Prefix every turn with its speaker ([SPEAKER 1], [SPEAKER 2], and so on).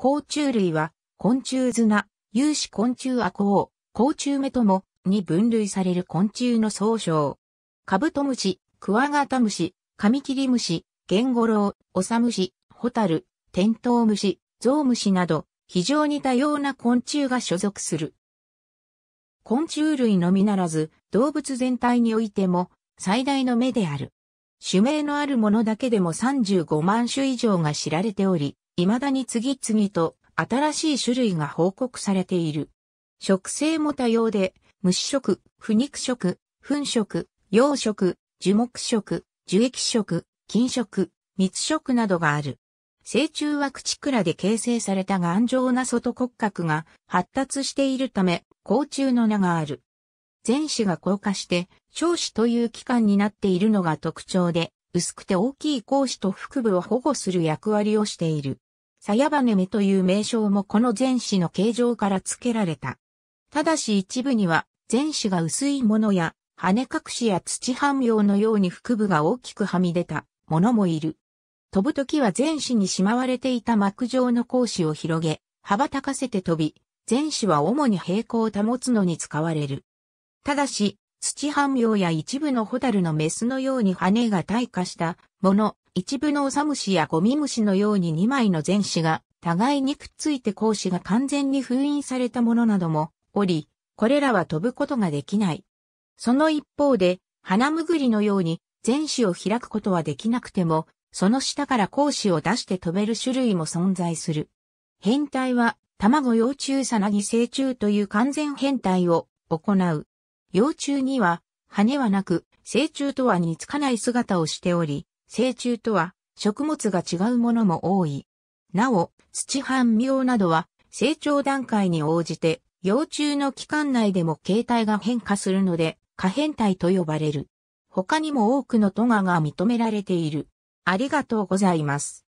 [SPEAKER 1] 甲虫類は、昆虫砂、有志昆虫アコウ、甲虫目とも、に分類される昆虫の総称。カブトムシ、クワガタムシ、カミキリムシ、ゲンゴロウ、オサムシ、ホタル、テントウムシ、ゾウムシなど、非常に多様な昆虫が所属する。昆虫類のみならず、動物全体においても、最大の目である。種名のあるものだけでも35万種以上が知られており、未だに次々と新しい種類が報告されている。食性も多様で、虫食、腐肉食、糞食、養食、樹木食、樹液食、菌食、蜜食などがある。成虫は口倉で形成された頑丈な外骨格が発達しているため、甲虫の名がある。前肢が硬化して、腸子という器官になっているのが特徴で、薄くて大きい甲肢と腹部を保護する役割をしている。鞘羽目という名称もこの前肢の形状から付けられた。ただし一部には前肢が薄いものや羽隠しや土汎用のように腹部が大きくはみ出たものもいる。飛ぶ時は前肢にしまわれていた膜状の格子を広げ、羽ばたかせて飛び、前肢は主に平行を保つのに使われる。ただし、土汎用や一部のホタルのメスのように羽が退化したもの一部のオサムシやゴミムシのように2枚の前肢が互いにくっついて講師が完全に封印されたものなどもおり、これらは飛ぶことができない。その一方で、花むぐりのように前肢を開くことはできなくても、その下から講子を出して飛べる種類も存在する。変態は、卵幼虫さなぎ成虫という完全変態を行う。幼虫には、羽はなく、成虫とは似つかない姿をしており、成虫とは食物が違うものも多い。なお、土半苗などは成長段階に応じて幼虫の期間内でも形態が変化するので可変体と呼ばれる。他にも多くのトガが認められている。ありがとうございます。